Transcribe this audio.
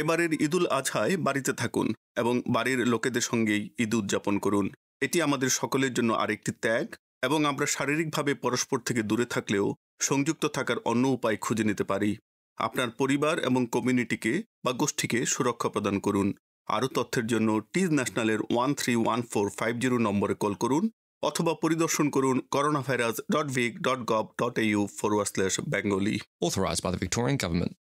এবারের ঈদুল আজহায় বাড়িতে থাকুন এবং বাড়ির লোকেদের সঙ্গেই ঈদ উদযাপন করুন এটি আমাদের সকলের জন্য আরেকটি ত্যাগ এবং আমরা শারীরিকভাবে পরস্পর থেকে দূরে থাকলেও সংযুক্ত থাকার অন্য উপায় খুঁজে নিতে পারি আপনার পরিবার এবং কমিউনিটিকে বা গোষ্ঠীকে সুরক্ষা প্রদান করুন আরও তথ্যের জন্য টিজ ন্যাশনালের one three one four five zero নম্বরে কল করুন অথবা পরিদর্শন করুন coronavirus dot vic dot gov dot u forward slash Bengali Authorized by the Victorian